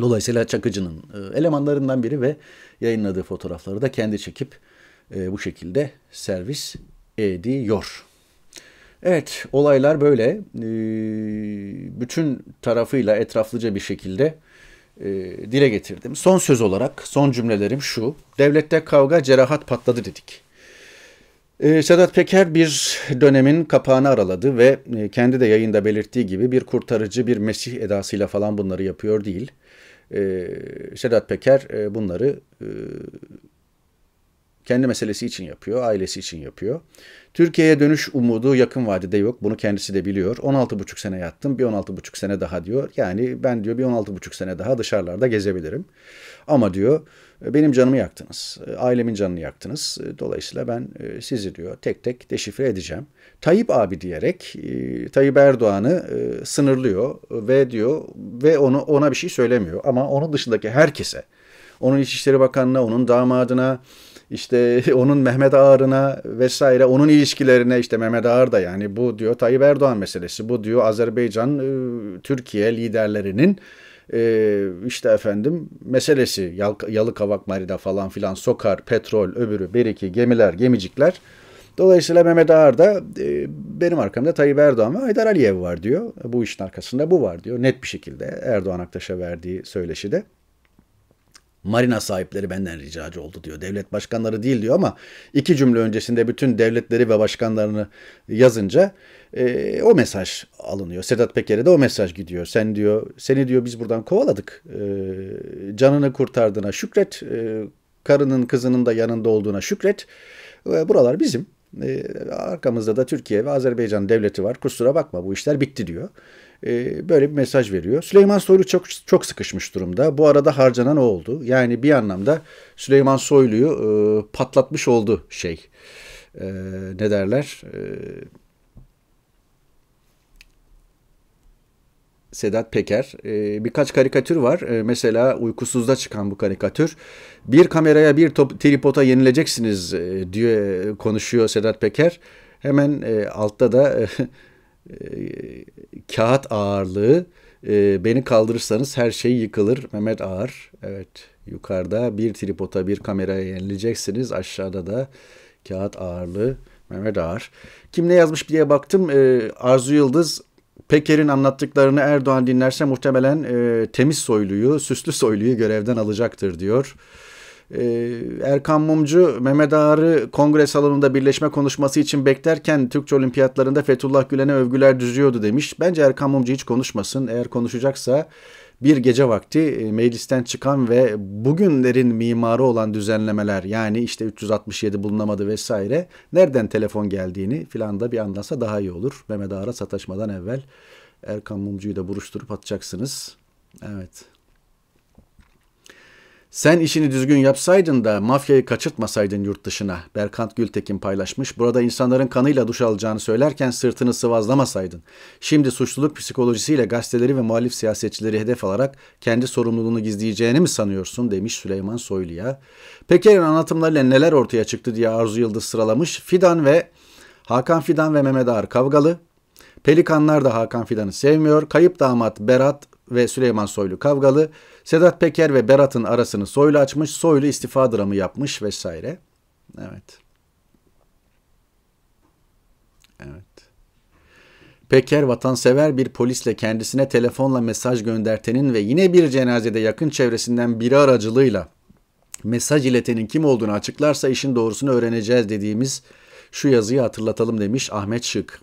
Dolayısıyla Çakıcı'nın e, elemanlarından biri ve yayınladığı fotoğrafları da kendi çekip e, bu şekilde servis ediyor. Evet olaylar böyle e, bütün tarafıyla etraflıca bir şekilde dile getirdim. Son söz olarak son cümlelerim şu. Devlette kavga cerahat patladı dedik. Sedat Peker bir dönemin kapağını araladı ve kendi de yayında belirttiği gibi bir kurtarıcı bir mesih edasıyla falan bunları yapıyor değil. Sedat Peker bunları kendi meselesi için yapıyor, ailesi için yapıyor. Türkiye'ye dönüş umudu yakın vadede yok. Bunu kendisi de biliyor. 16,5 sene yattım, bir 16,5 sene daha diyor. Yani ben diyor bir 16,5 sene daha dışarılarda gezebilirim. Ama diyor benim canımı yaktınız, ailemin canını yaktınız. Dolayısıyla ben e, sizi diyor tek tek deşifre edeceğim. Tayyip abi diyerek e, Tayyip Erdoğan'ı e, sınırlıyor ve diyor ve onu ona bir şey söylemiyor. Ama onun dışındaki herkese, onun İçişleri Bakanı'na, onun damadına, işte onun Mehmet Ağar'ına vesaire onun ilişkilerine işte Mehmet Ağar da yani bu diyor Tayyip Erdoğan meselesi bu diyor Azerbaycan e, Türkiye liderlerinin e, işte efendim meselesi Yalıkavak Marida falan filan sokar petrol öbürü beriki gemiler gemicikler Dolayısıyla Mehmet Ağar da e, benim arkamda Tayyip Erdoğan ve Haydar Aliyev var diyor. Bu işin arkasında bu var diyor. Net bir şekilde Erdoğan Aktaş'a verdiği söyleşi de. Marina sahipleri benden ricacı oldu diyor. Devlet başkanları değil diyor ama iki cümle öncesinde bütün devletleri ve başkanlarını yazınca e, o mesaj alınıyor. Sedat Peker'e de o mesaj gidiyor. Sen diyor, seni diyor biz buradan kovaladık. E, canını kurtardığına şükret. E, karının kızının da yanında olduğuna şükret. E, buralar bizim. E, arkamızda da Türkiye ve Azerbaycan devleti var. Kusura bakma bu işler bitti diyor. E, böyle bir mesaj veriyor. Süleyman Soylu çok çok sıkışmış durumda. Bu arada harcanan o oldu. Yani bir anlamda Süleyman Soylu'yu e, patlatmış oldu şey. E, ne derler? E, Sedat Peker. E, birkaç karikatür var. E, mesela Uykusuz'da çıkan bu karikatür. Bir kameraya bir top, tripota yenileceksiniz e, diye konuşuyor Sedat Peker. Hemen e, altta da e, kağıt ağırlığı e, beni kaldırırsanız her şey yıkılır Mehmet Ağar. Evet yukarıda bir tripota bir kameraya yenileceksiniz. Aşağıda da kağıt ağırlığı Mehmet Ağar. Kim ne yazmış diye baktım. E, Arzu Yıldız Peker'in anlattıklarını Erdoğan dinlerse muhtemelen e, temiz soyluyu, süslü soyluyu görevden alacaktır diyor. E, Erkan Mumcu, Mehmet Ağar'ı kongre salonunda birleşme konuşması için beklerken Türkçe olimpiyatlarında Fethullah Gülen'e övgüler düzüyordu demiş. Bence Erkan Mumcu hiç konuşmasın. Eğer konuşacaksa bir gece vakti e, meclisten çıkan ve bugünlerin mimarı olan düzenlemeler yani işte 367 bulunamadı vesaire nereden telefon geldiğini filan da bir anlasa daha iyi olur. Mehmet Ağar'a sataşmadan evvel Erkan Mumcu'yu da buruşturup atacaksınız. Evet. Sen işini düzgün yapsaydın da mafyayı kaçırtmasaydın yurt dışına. Berkant Gültekin paylaşmış. Burada insanların kanıyla duş alacağını söylerken sırtını sıvazlamasaydın. Şimdi suçluluk psikolojisiyle gazeteleri ve muhalif siyasetçileri hedef alarak kendi sorumluluğunu gizleyeceğini mi sanıyorsun demiş Süleyman Soylu'ya. Peker'in anlatımlarıyla neler ortaya çıktı diye Arzu Yıldız sıralamış. Fidan ve Hakan Fidan ve Mehmet Ağar kavgalı. Pelikanlar da Hakan Fidan'ı sevmiyor. Kayıp damat Berat ve Süleyman Soylu kavgalı. Sedat Peker ve Berat'ın arasını Soylu açmış. Soylu istifa dramı yapmış vesaire. Evet. Evet. Peker vatansever bir polisle kendisine telefonla mesaj göndertenin ve yine bir cenazede yakın çevresinden biri aracılığıyla mesaj iletenin kim olduğunu açıklarsa işin doğrusunu öğreneceğiz dediğimiz şu yazıyı hatırlatalım demiş Ahmet Şık.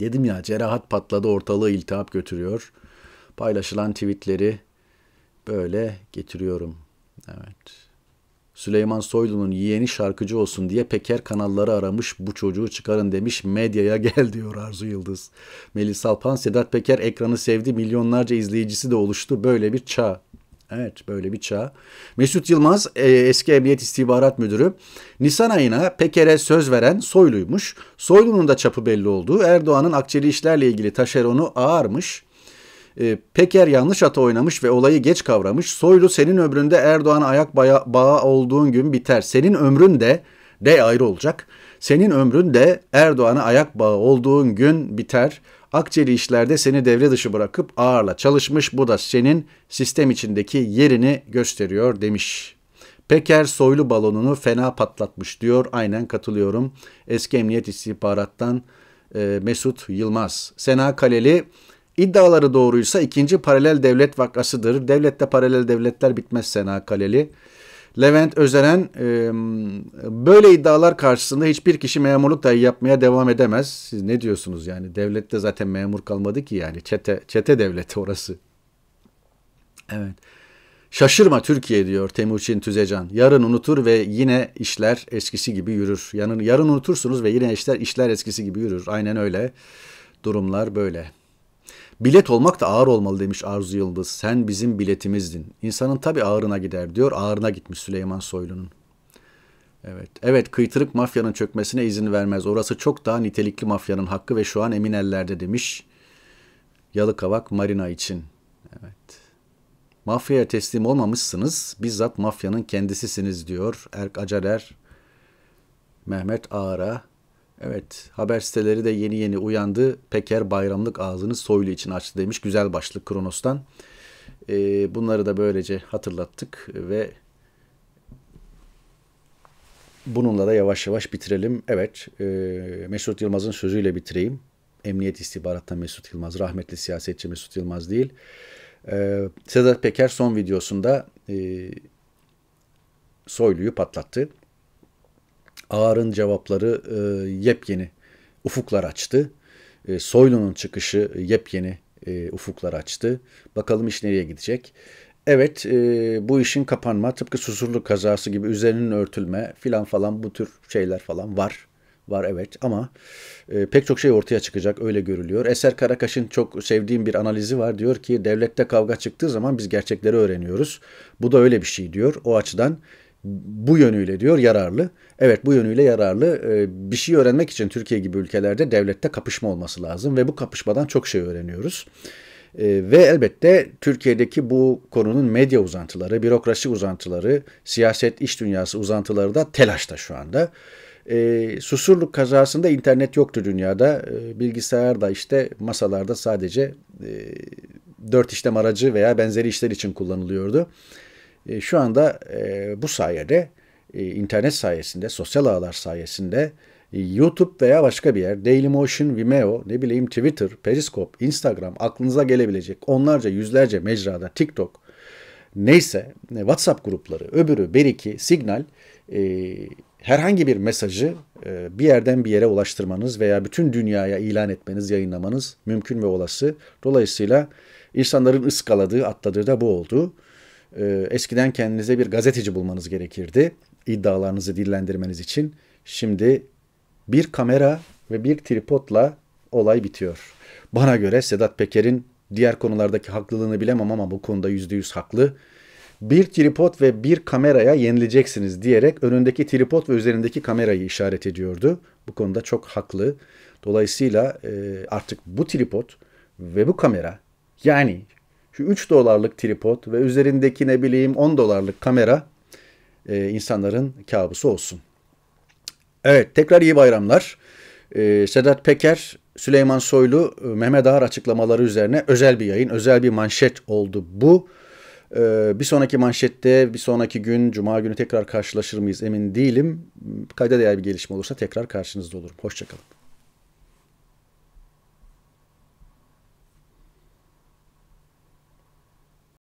Dedim ya cerahat patladı ortalığı iltihap götürüyor paylaşılan tweetleri böyle getiriyorum. Evet. Süleyman Soylu'nun yeğeni şarkıcı olsun diye peker kanalları aramış bu çocuğu çıkarın demiş medyaya gel diyor Arzu Yıldız. Melis Alpan Sedat Peker ekranı sevdi milyonlarca izleyicisi de oluştu böyle bir çağ. Evet böyle bir çağ. Mesut Yılmaz e, eski Emniyet istihbarat Müdürü Nisan ayına Peker'e söz veren Soylu'ymuş. Soylu'nun da çapı belli olduğu Erdoğan'ın akçeli işlerle ilgili taşeronu ağarmış. E, Peker yanlış ata oynamış ve olayı geç kavramış. Soylu senin ömründe Erdoğan ayak baya, bağı olduğun gün biter. Senin ömrün de de ayrı olacak. Senin ömrün de Erdoğan'a ayak bağı olduğun gün biter. Akçeli işlerde seni devre dışı bırakıp ağırla çalışmış. Bu da senin sistem içindeki yerini gösteriyor demiş. Peker soylu balonunu fena patlatmış diyor. Aynen katılıyorum. Eski Emniyet İstihbarat'tan e, Mesut Yılmaz. Sena Kaleli İddiaları doğruysa ikinci paralel devlet vakasıdır. Devlette paralel devletler bitmez Sena Kaleli. Levent Özeren e, böyle iddialar karşısında hiçbir kişi memurluk dahi yapmaya devam edemez. Siz ne diyorsunuz yani? Devlette zaten memur kalmadı ki yani. Çete, çete devleti orası. Evet. Şaşırma Türkiye diyor Temuçin Tüzecan. Yarın unutur ve yine işler eskisi gibi yürür. Yarın, yarın unutursunuz ve yine işler işler eskisi gibi yürür. Aynen öyle. Durumlar böyle. Bilet olmak da ağır olmalı demiş Arzu Yıldız. Sen bizim biletimizdin. İnsanın tabi ağrına gider diyor. Ağrına gitmiş Süleyman Soylu'nun. Evet. Evet kıytırık mafyanın çökmesine izin vermez. Orası çok daha nitelikli mafyanın hakkı ve şu an emin ellerde demiş. Yalıkavak Marina için. Evet. Mafyaya teslim olmamışsınız. Bizzat mafyanın kendisisiniz diyor. Erk Acarer, Mehmet Ağar'a. Evet haber siteleri de yeni yeni uyandı. Peker bayramlık ağzını soylu için açtı demiş. Güzel başlık Kronos'tan. E, bunları da böylece hatırlattık ve bununla da yavaş yavaş bitirelim. Evet e, Mesut Yılmaz'ın sözüyle bitireyim. Emniyet istihbaratta Mesut Yılmaz, rahmetli siyasetçi Mesut Yılmaz değil. E, Sedat Peker son videosunda e, Soylu'yu patlattı. Ağar'ın cevapları e, yepyeni ufuklar açtı. E, Soylu'nun çıkışı yepyeni e, ufuklar açtı. Bakalım iş nereye gidecek. Evet e, bu işin kapanma tıpkı susurluk kazası gibi üzerinin örtülme filan falan bu tür şeyler falan var. Var evet ama e, pek çok şey ortaya çıkacak öyle görülüyor. Eser Karakaş'ın çok sevdiğim bir analizi var. Diyor ki devlette kavga çıktığı zaman biz gerçekleri öğreniyoruz. Bu da öyle bir şey diyor. O açıdan bu yönüyle diyor yararlı. Evet bu yönüyle yararlı. Ee, bir şey öğrenmek için Türkiye gibi ülkelerde devlette kapışma olması lazım ve bu kapışmadan çok şey öğreniyoruz. Ee, ve elbette Türkiye'deki bu konunun medya uzantıları, bürokrasi uzantıları, siyaset iş dünyası uzantıları da telaşta şu anda. E, Susurluk kazasında internet yoktu dünyada. E, bilgisayar da işte masalarda sadece e, dört işlem aracı veya benzeri işler için kullanılıyordu. E, şu anda e, bu sayede e, internet sayesinde, sosyal ağlar sayesinde YouTube veya başka bir yer, Dailymotion, Vimeo, ne bileyim Twitter, Periscope, Instagram aklınıza gelebilecek onlarca yüzlerce mecrada TikTok neyse WhatsApp grupları, öbürü, beriki, signal e, herhangi bir mesajı e, bir yerden bir yere ulaştırmanız veya bütün dünyaya ilan etmeniz, yayınlamanız mümkün ve olası. Dolayısıyla insanların ıskaladığı, atladığı da bu oldu e, eskiden kendinize bir gazeteci bulmanız gerekirdi iddialarınızı dillendirmeniz için. Şimdi bir kamera ve bir tripodla olay bitiyor. Bana göre Sedat Peker'in diğer konulardaki haklılığını bilemem ama bu konuda yüzde yüz haklı. Bir tripod ve bir kameraya yenileceksiniz diyerek önündeki tripod ve üzerindeki kamerayı işaret ediyordu. Bu konuda çok haklı. Dolayısıyla e, artık bu tripod ve bu kamera yani şu 3 dolarlık tripod ve üzerindeki ne bileyim 10 dolarlık kamera e, insanların kabusu olsun. Evet tekrar iyi bayramlar. E, Sedat Peker, Süleyman Soylu, e, Mehmet Ağar açıklamaları üzerine özel bir yayın, özel bir manşet oldu bu. E, bir sonraki manşette, bir sonraki gün, cuma günü tekrar karşılaşır mıyız emin değilim. Kayda değer bir gelişme olursa tekrar karşınızda olurum. Hoşçakalın.